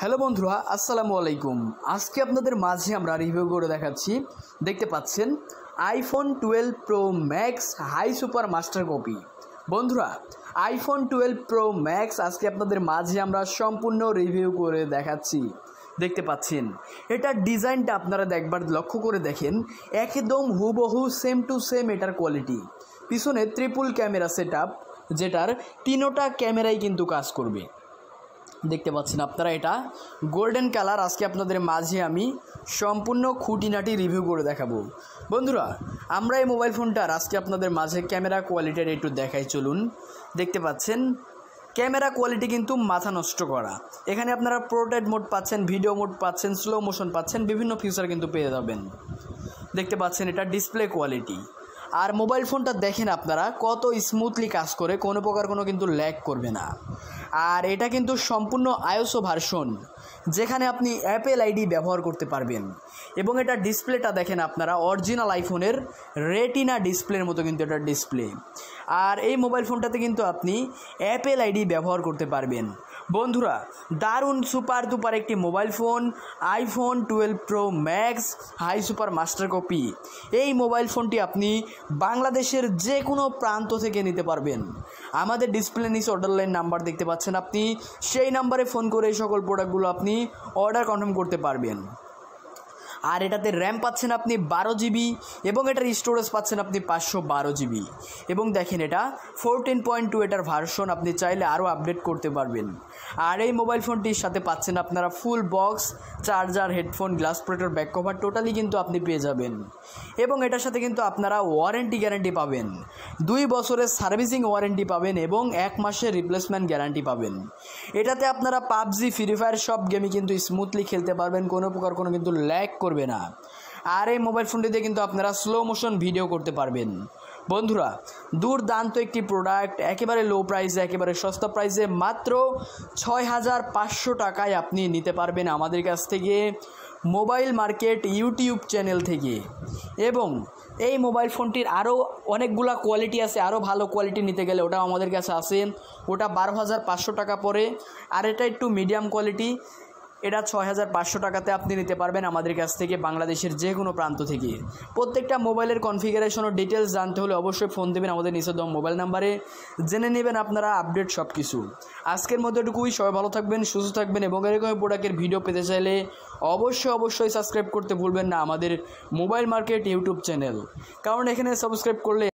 hello বন্ধুরা আসসালামু আলাইকুম আজকে আপনাদের মাঝে আমরা রিভিউ করে দেখাচ্ছি দেখতে পাচ্ছেন iPhone twelve pro max high super master copy বন্ধুরা আইফোন টুয়েলভ প্রো ম্যাক্স আজকে আপনাদের মাঝে আমরা সম্পূর্ণ রিভিউ করে দেখাচ্ছি দেখতে পাচ্ছেন এটার ডিজাইনটা আপনারা একবার লক্ষ্য করে দেখেন একদম হুবহু সেম টু সেম এটার কোয়ালিটি পিছনে ত্রিপুল ক্যামেরা সেট যেটার তিনোটা ক্যামেরাই কিন্তু কাজ করবে দেখতে পাচ্ছেন আপনারা এটা গোল্ডেন কালার আজকে আপনাদের মাঝে আমি সম্পূর্ণ খুঁটিনাটি রিভিউ করে দেখাবো বন্ধুরা আমরা এই মোবাইল ফোনটার আজকে আপনাদের মাঝে ক্যামেরা কোয়ালিটির একটু দেখাই চলুন দেখতে পাচ্ছেন ক্যামেরা কোয়ালিটি কিন্তু মাথা নষ্ট করা এখানে আপনারা প্রোটেক্ট মোড পাচ্ছেন ভিডিও মোড পাচ্ছেন স্লো মোশন পাচ্ছেন বিভিন্ন ফিচার কিন্তু পেয়ে যাবেন দেখতে পাচ্ছেন এটা ডিসপ্লে কোয়ালিটি আর মোবাইল ফোনটা দেখেন আপনারা কত স্মুথলি কাজ করে কোনো প্রকার কোনো কিন্তু ল্যাগ করবে না আর এটা কিন্তু সম্পূর্ণ আয়োসো ভার্সন যেখানে আপনি অ্যাপেল আইডি ব্যবহার করতে পারবেন এবং এটা ডিসপ্লেটা দেখেন আপনারা অরিজিনাল আইফোনের রেটিনা ডিসপ্লের মতো কিন্তু এটা ডিসপ্লে আর এই মোবাইল ফোনটাতে কিন্তু আপনি অ্যাপেল আইডি ব্যবহার করতে পারবেন বন্ধুরা দারুণ সুপার দুপার একটি mobile phone iPhone twelve pro max high super master copy এই মোবাইল ফোনটি আপনি বাংলাদেশের যে কোনো প্রান্ত থেকে নিতে পারবেন আমাদের ডিসপ্লে নিচে অর্ডার লাইন নাম্বার দেখতে পাচ্ছেন আপনি সেই নাম্বারে ফোন করে এই সকল প্রোডাক্টগুলো আপনি অর্ডার কনফার্ম করতে পারবেন আর এটাতে র্যাম পাচ্ছেন আপনি বারো জিবি এবং এটার স্টোরেজ পাচ্ছেন আপনি পাঁচশো বারো জিবি এবং দেখেন এটা ফোরটিন পয়েন্ট টু এটার ভার্সন আপনি চাইলে আরও আপডেট করতে পারবেন আর এই মোবাইল ফোনটির সাথে পাচ্ছেন আপনারা full box charger headphone glass protector back cover totally কিন্তু আপনি পেয়ে যাবেন এবং এটার সাথে কিন্তু আপনারা ওয়ারেন্টি গ্যারান্টি পাবেন দুই বছরের সার্ভিসিং ওয়ারেন্টি পাবেন এবং এক মাসের রিপ্লেসমেন্ট গ্যারান্টি পাবেন এটাতে আপনারা পাবজি ফ্রি ফায়ার সব গেমই কিন্তু স্মুথলি খেলতে পারবেন কোনো প্রকার কোনো কিন্তু ল্যাক করবে না আর এই মোবাইল ফোনটি দিয়ে কিন্তু আপনারা স্লো মোশন ভিডিও করতে পারবেন বন্ধুরা দুর্দান্ত একটি প্রোডাক্ট একেবারে লো প্রাইসে একেবারে সস্তা প্রাইসে মাত্র ছয় হাজার পাঁচশো টাকায় আপনি নিতে পারবেন আমাদের কাছ থেকে মোবাইল মার্কেট ইউটিউব চ্যানেল থেকে এবং এই মোবাইল ফোনটির আরও অনেকগুলা কোয়ালিটি আছে আরও ভালো কোয়ালিটি নিতে গেলে ওটা আমাদের কাছে আসে ওটা বারো হাজার পাঁচশো টাকা পড়ে আর এটা একটু মিডিয়াম কোয়ালিটি এটা ছয় হাজার পাঁচশো টাকাতে আপনি নিতে পারবেন আমাদের কাছ থেকে বাংলাদেশের যে কোনো প্রান্ত থেকে প্রত্যেকটা মোবাইলের কনফিগারেশন ও ডিটেলস জানতে হলে অবশ্যই ফোন দেবেন আমাদের নিষেধম মোবাইল নাম্বারে জেনে নেবেন আপনারা আপডেট সব কিছু আজকের মতো এটুকুই সবাই ভালো থাকবেন সুস্থ থাকবেন এবং এরকম প্রোডাক্টের ভিডিও পেতে চাইলে অবশ্যই অবশ্যই সাবস্ক্রাইব করতে ভুলবেন না আমাদের মোবাইল মার্কেট ইউটিউব চ্যানেল কারণ এখানে সাবস্ক্রাইব করলে